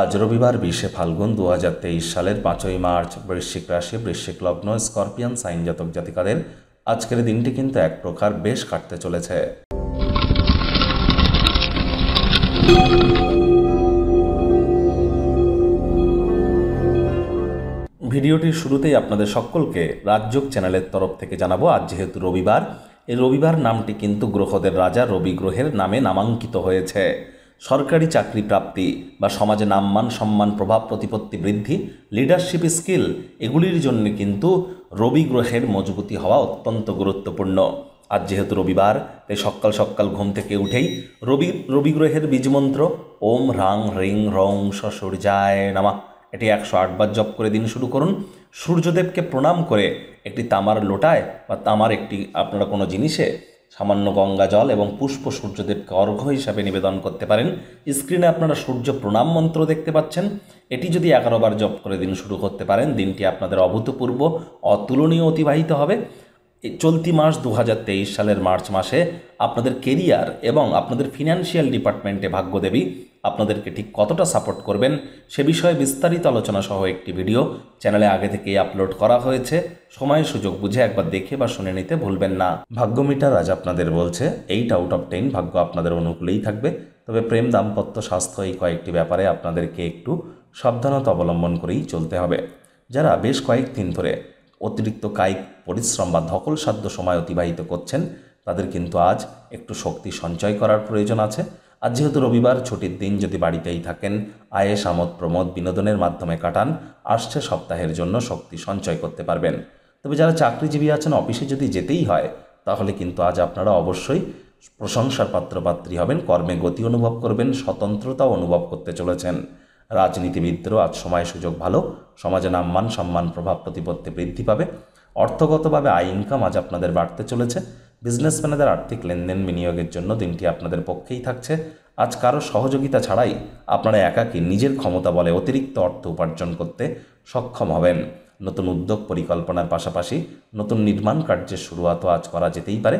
আজ রবিবার বিশে ফাল্গুন দু সালের পাঁচই মার্চ বৃশ্চিক রাশি বৃশ্চিক লগ্ন স্করপিয়ান সাইন জাতক জাতিকাদের আজকের দিনটি কিন্তু এক প্রকার বেশ কাটতে চলেছে ভিডিওটির শুরুতেই আপনাদের সকলকে রাজযোগ চ্যানেলের তরফ থেকে জানাবো আজ যেহেতু রবিবার এই রবিবার নামটি কিন্তু গ্রহদের রাজা রবি গ্রহের নামে নামাঙ্কিত হয়েছে সরকারি চাকরি প্রাপ্তি বা সমাজে নামমান সম্মান প্রভাব প্রতিপত্তি বৃদ্ধি লিডারশিপ স্কিল এগুলির জন্য কিন্তু রবি গ্রহের মজবুতি হওয়া অত্যন্ত গুরুত্বপূর্ণ আজ যেহেতু রবিবার তাই সকাল সকাল ঘুম থেকে উঠেই রবি রবি গ্রহের বীজমন্ত্র ওম রাং রিং রং যায় নামা এটি একশো আটবার জপ করে দিন শুরু করুন সূর্যদেবকে প্রণাম করে একটি তামার লোটায় বা তামার একটি আপনারা কোনো জিনিসে সামান্য গঙ্গা জল এবং পুষ্প সূর্যদেবকে অর্ঘ হিসাবে নিবেদন করতে পারেন স্ক্রিনে আপনারা সূর্য প্রণাম মন্ত্র দেখতে পাচ্ছেন এটি যদি এগারোবার জপ করে দিন শুরু করতে পারেন দিনটি আপনাদের অভূতপূর্ব অতুলনীয় অতিবাহিত হবে চলতি মাস দু সালের মার্চ মাসে আপনাদের কেরিয়ার এবং আপনাদের ফিনান্সিয়াল ডিপার্টমেন্টে ভাগ্যদেবী আপনাদেরকে ঠিক কতটা সাপোর্ট করবেন সে বিষয়ে বিস্তারিত আলোচনা সহ একটি ভিডিও চ্যানেলে আগে থেকেই আপলোড করা হয়েছে সময় সুযোগ বুঝে একবার দেখে বা শুনে নিতে ভুলবেন না ভাগ্য মিটার আজ আপনাদের বলছে এইট আউট অফ টেন ভাগ্য আপনাদের অনুকূলেই থাকবে তবে প্রেম দাম্পত্য স্বাস্থ্য এই কয়েকটি ব্যাপারে আপনাদেরকে একটু সাবধানতা অবলম্বন করেই চলতে হবে যারা বেশ কয়েকদিন ধরে অতিরিক্ত কায়িক পরিশ্রম বা ধকল সাধ্য সময় অতিবাহিত করছেন তাদের কিন্তু আজ একটু শক্তি সঞ্চয় করার প্রয়োজন আছে আজ যেহেতু রবিবার ছুটির দিন যদি বাড়িতেই থাকেন আয়েস আমোদ প্রমোদ বিনোদনের মাধ্যমে কাটান আসছে সপ্তাহের জন্য শক্তি সঞ্চয় করতে পারবেন তবে যারা চাকরিজীবী আছেন অফিসে যদি যেতেই হয় তাহলে কিন্তু আজ আপনারা অবশ্যই প্রশংসার পাত্রপাত্রী হবেন কর্মে গতি অনুভব করবেন স্বতন্ত্রতাও অনুভব করতে চলেছেন রাজনীতিবিদদেরও আজ সময় সুযোগ ভালো সমাজে নাম্মান সম্মান প্রভাব প্রতিপত্তি বৃদ্ধি পাবে অর্থগতভাবে আয় ইনকাম আজ আপনাদের বাড়তে চলেছে বিজনেসম্যানদের আর্থিক লেনদেন বিনিয়োগের জন্য দিনটি আপনাদের পক্ষেই থাকছে আজ কারো সহযোগিতা ছাড়াই আপনারা একাকী নিজের ক্ষমতা বলে অতিরিক্ত অর্থ উপার্জন করতে সক্ষম হবেন নতুন উদ্যোগ পরিকল্পনার পাশাপাশি নতুন নির্মাণ কার্যের শুরুয়াতও আজ করা যেতেই পারে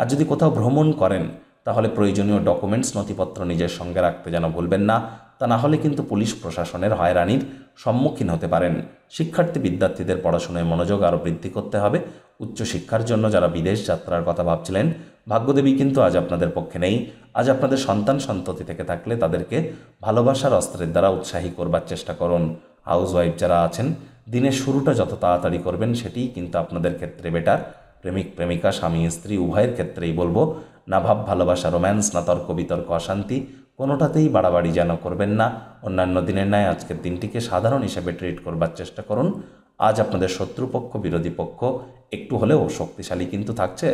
আর যদি কোথাও ভ্রমণ করেন তাহলে প্রয়োজনীয় ডকুমেন্টস নথিপত্র নিজের সঙ্গে রাখতে যেন ভুলবেন না তা না হলে কিন্তু পুলিশ প্রশাসনের হয়রানির সম্মুখীন হতে পারেন শিক্ষার্থী বিদ্যার্থীদের পড়াশোনায় মনোযোগ আরও বৃদ্ধি করতে হবে উচ্চশিক্ষার জন্য যারা বিদেশ যাত্রার কথা ভাবছিলেন ভাগ্যদেবী কিন্তু আজ আপনাদের পক্ষে নেই আজ আপনাদের সন্তান সন্ততি থেকে থাকলে তাদেরকে ভালোবাসার অস্ত্রের দ্বারা উৎসাহী করবার চেষ্টা করুন হাউস ওয়াইফ যারা আছেন দিনের শুরুটা যত তাড়াতাড়ি করবেন সেটিই কিন্তু আপনাদের ক্ষেত্রে বেটার প্রেমিক প্রেমিকা স্বামী স্ত্রী উভয়ের ক্ষেত্রেই বলবো না ভাব ভালোবাসা রোম্যান্স না তর্ক বিতর্ক অশান্তি কোনোটাতেই বাড়াবাড়ি যেন করবেন না অন্যান্য দিনের ন্যায় আজকের দিনটিকে সাধারণ হিসেবে ট্রিট করবার চেষ্টা করুন আজ আপনাদের শত্রুপক্ষ বিরোধী পক্ষ একটু হলেও শক্তিশালী কিন্তু থাকছে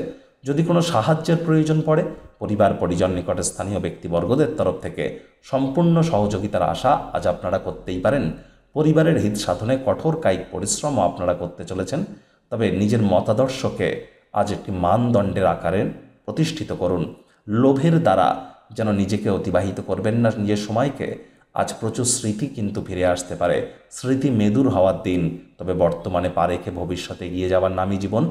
যদি কোনো সাহায্যের প্রয়োজন পড়ে পরিবার পরিজন নিকটে স্থানীয় ব্যক্তিবর্গদের তরফ থেকে সম্পূর্ণ সহযোগিতার আশা আজ আপনারা করতেই পারেন পরিবারের হিত সাধনে কঠোর কায়িক পরিশ্রমও আপনারা করতে চলেছেন তবে নিজের মতাদর্শকে আজ একটি মানদণ্ডের আকারে প্রতিষ্ঠিত করুন লোভের দ্বারা যেন নিজেকে অতিবাহিত করবেন না নিজের সময়কে আজ প্রচুর স্মৃতি কিন্তু ফিরে আসতে পারে স্মৃতি মেদুর হওয়ার দিন তবে বর্তমানে পা রেখে ভবিষ্যতে এগিয়ে যাওয়ার নামই জীবন